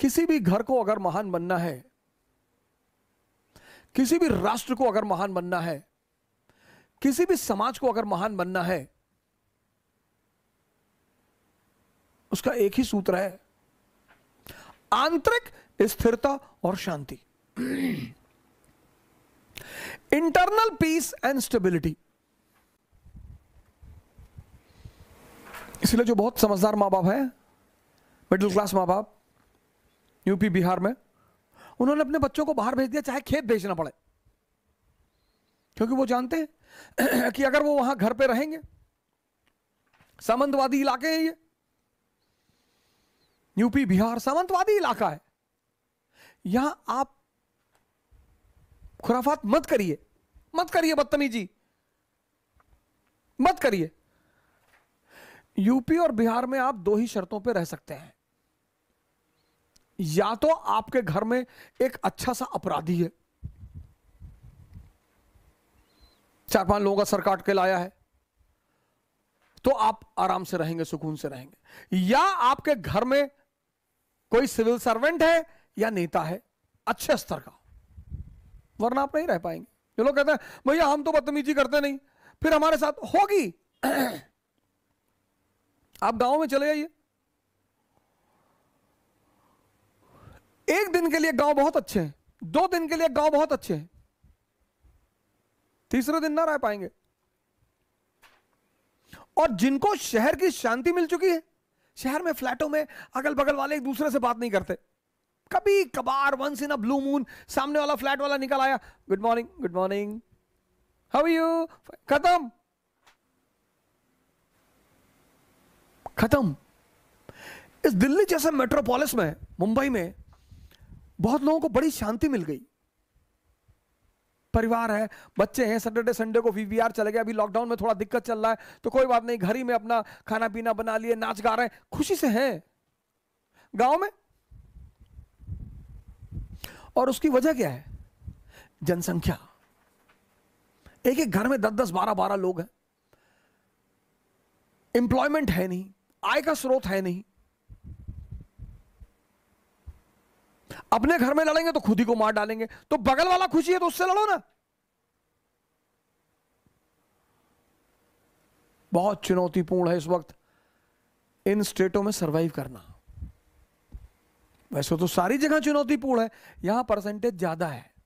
किसी भी घर को अगर महान बनना है किसी भी राष्ट्र को अगर महान बनना है किसी भी समाज को अगर महान बनना है उसका एक ही सूत्र है आंतरिक स्थिरता और शांति इंटरनल पीस एंड स्टेबिलिटी इसलिए जो बहुत समझदार मां बाप है मिडिल क्लास मां बाप यूपी बिहार में उन्होंने अपने बच्चों को बाहर भेज दिया चाहे खेत बेचना पड़े क्योंकि वो जानते हैं कि अगर वो वहां घर पे रहेंगे सामंतवादी इलाके हैं ये यूपी बिहार सामंतवादी इलाका है यहां आप खुराफात मत करिए मत करिए बदतमीजी मत करिए यूपी और बिहार में आप दो ही शर्तों पे रह सकते हैं या तो आपके घर में एक अच्छा सा अपराधी है चार पांच लोगों का सर काट के लाया है तो आप आराम से रहेंगे सुकून से रहेंगे या आपके घर में कोई सिविल सर्वेंट है या नेता है अच्छे स्तर का वरना आप नहीं रह पाएंगे जो लोग कहते हैं भैया हम तो बदतमीजी करते नहीं फिर हमारे साथ होगी आप गांव में चले जाइए एक दिन के लिए गांव बहुत अच्छे हैं दो दिन के लिए गांव बहुत अच्छे हैं तीसरे दिन ना रह पाएंगे और जिनको शहर की शांति मिल चुकी है शहर में फ्लैटों में अगल बगल वाले एक दूसरे से बात नहीं करते कभी कबार once in a blue moon सामने वाला फ्लैट वाला निकल आया good morning good morning how you खत्म खत्म इस दिल्ली जैसे मेट्रोपोलिस में मुंबई में बहुत लोगों को बड़ी शांति मिल गई परिवार है बच्चे हैं सैटरडे संडे को वीवीआर चले गए अभी लॉकडाउन में थोड़ा दिक्कत चल रहा है तो कोई बात नहीं घर ही में अपना खाना पीना बना लिए नाच गा रहे हैं खुशी से हैं गांव में और उसकी वजह क्या है जनसंख्या एक एक घर में दस दस बारह बारह लोग हैं एम्प्लॉयमेंट है नहीं आय का स्रोत है नहीं अपने घर में लड़ेंगे तो खुद ही को मार डालेंगे तो बगल वाला खुशी है तो उससे लड़ो ना बहुत चुनौतीपूर्ण है इस वक्त इन स्टेटों में सरवाइव करना वैसे तो सारी जगह चुनौतीपूर्ण है यहां परसेंटेज ज्यादा है